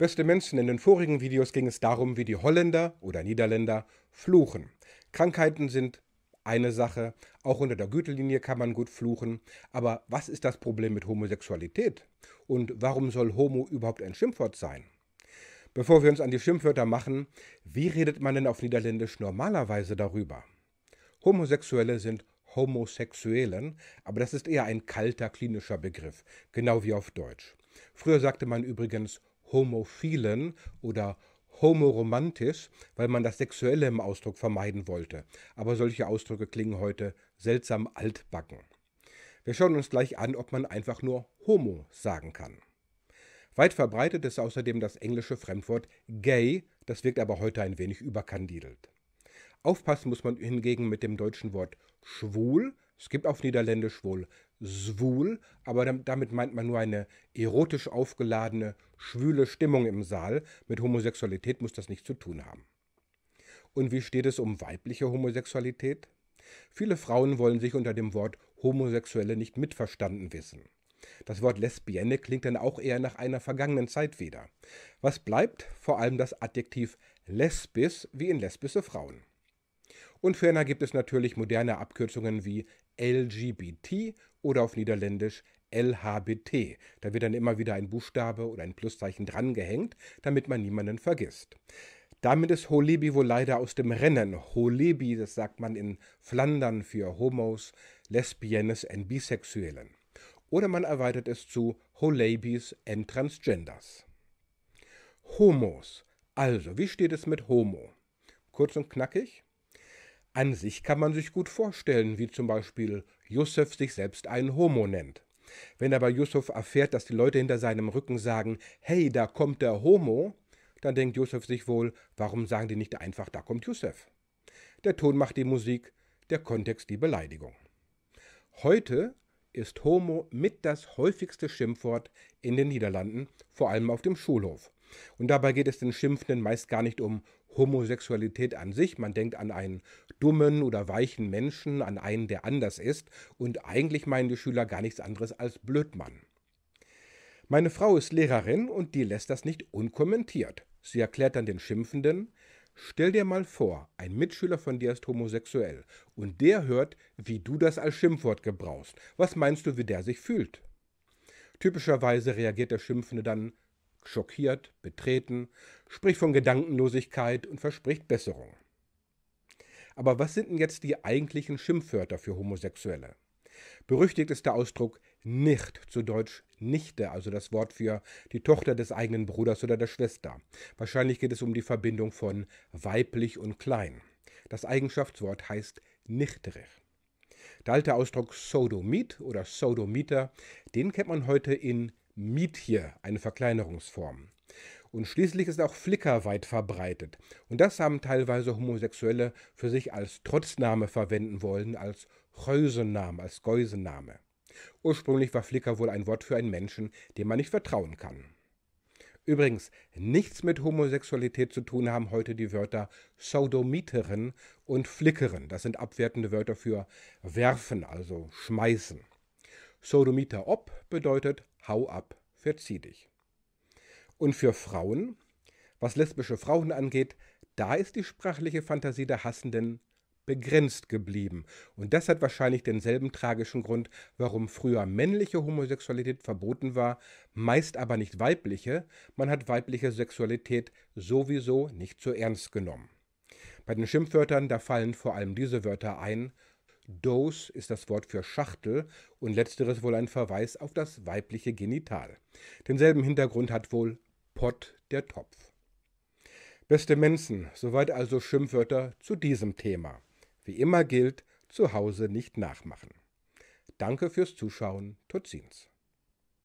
Beste Menschen, in den vorigen Videos ging es darum, wie die Holländer oder Niederländer fluchen. Krankheiten sind eine Sache, auch unter der Gürtellinie kann man gut fluchen, aber was ist das Problem mit Homosexualität? Und warum soll Homo überhaupt ein Schimpfwort sein? Bevor wir uns an die Schimpfwörter machen, wie redet man denn auf Niederländisch normalerweise darüber? Homosexuelle sind Homosexuellen, aber das ist eher ein kalter klinischer Begriff, genau wie auf Deutsch. Früher sagte man übrigens homophilen oder homoromantisch, weil man das Sexuelle im Ausdruck vermeiden wollte. Aber solche Ausdrücke klingen heute seltsam altbacken. Wir schauen uns gleich an, ob man einfach nur homo sagen kann. Weit verbreitet ist außerdem das englische Fremdwort gay, das wirkt aber heute ein wenig überkandidelt. Aufpassen muss man hingegen mit dem deutschen Wort schwul, es gibt auf Niederländisch wohl Zwul, aber damit meint man nur eine erotisch aufgeladene, schwüle Stimmung im Saal. Mit Homosexualität muss das nichts zu tun haben. Und wie steht es um weibliche Homosexualität? Viele Frauen wollen sich unter dem Wort Homosexuelle nicht mitverstanden wissen. Das Wort Lesbienne klingt dann auch eher nach einer vergangenen Zeit wieder. Was bleibt? Vor allem das Adjektiv lesbis wie in lesbische Frauen. Und ferner gibt es natürlich moderne Abkürzungen wie LGBT oder auf Niederländisch LHBT. Da wird dann immer wieder ein Buchstabe oder ein Pluszeichen drangehängt, damit man niemanden vergisst. Damit ist Holebi wohl leider aus dem Rennen. Holebi, das sagt man in Flandern für Homos, Lesbiennes und Bisexuellen. Oder man erweitert es zu Holebis and Transgenders. Homos. Also, wie steht es mit Homo? Kurz und knackig. An sich kann man sich gut vorstellen, wie zum Beispiel Yusuf sich selbst einen Homo nennt. Wenn aber Yusuf erfährt, dass die Leute hinter seinem Rücken sagen, hey, da kommt der Homo, dann denkt Yusuf sich wohl, warum sagen die nicht einfach, da kommt Yusuf? Der Ton macht die Musik, der Kontext die Beleidigung. Heute ist Homo mit das häufigste Schimpfwort in den Niederlanden, vor allem auf dem Schulhof. Und dabei geht es den Schimpfenden meist gar nicht um Homosexualität an sich. Man denkt an einen dummen oder weichen Menschen, an einen, der anders ist. Und eigentlich meinen die Schüler gar nichts anderes als Blödmann. Meine Frau ist Lehrerin und die lässt das nicht unkommentiert. Sie erklärt dann den Schimpfenden, Stell dir mal vor, ein Mitschüler von dir ist homosexuell und der hört, wie du das als Schimpfwort gebrauchst. Was meinst du, wie der sich fühlt? Typischerweise reagiert der Schimpfende dann schockiert, betreten, spricht von Gedankenlosigkeit und verspricht Besserung. Aber was sind denn jetzt die eigentlichen Schimpfwörter für Homosexuelle? Berüchtigt ist der Ausdruck nicht, zu Deutsch Nichte, also das Wort für die Tochter des eigenen Bruders oder der Schwester. Wahrscheinlich geht es um die Verbindung von weiblich und klein. Das Eigenschaftswort heißt Nichterich. Der alte Ausdruck Sodomit oder Sodomiter, den kennt man heute in Mietje, eine Verkleinerungsform. Und schließlich ist auch Flickr weit verbreitet. Und das haben teilweise Homosexuelle für sich als Trotzname verwenden wollen, als Geusename, als Geusenname. Ursprünglich war Flickr wohl ein Wort für einen Menschen, dem man nicht vertrauen kann. Übrigens, nichts mit Homosexualität zu tun haben heute die Wörter Sodomiterin und Flickeren. Das sind abwertende Wörter für werfen, also schmeißen. Sodomiter ob bedeutet hau ab, verzieh dich. Und für Frauen, was lesbische Frauen angeht, da ist die sprachliche Fantasie der Hassenden begrenzt geblieben. Und das hat wahrscheinlich denselben tragischen Grund, warum früher männliche Homosexualität verboten war, meist aber nicht weibliche. Man hat weibliche Sexualität sowieso nicht so ernst genommen. Bei den Schimpfwörtern, da fallen vor allem diese Wörter ein. Dose ist das Wort für Schachtel und letzteres wohl ein Verweis auf das weibliche Genital. Denselben Hintergrund hat wohl Pott der Topf. Beste Menschen, soweit also Schimpfwörter zu diesem Thema. Wie immer gilt, zu Hause nicht nachmachen. Danke fürs Zuschauen, Tutzins.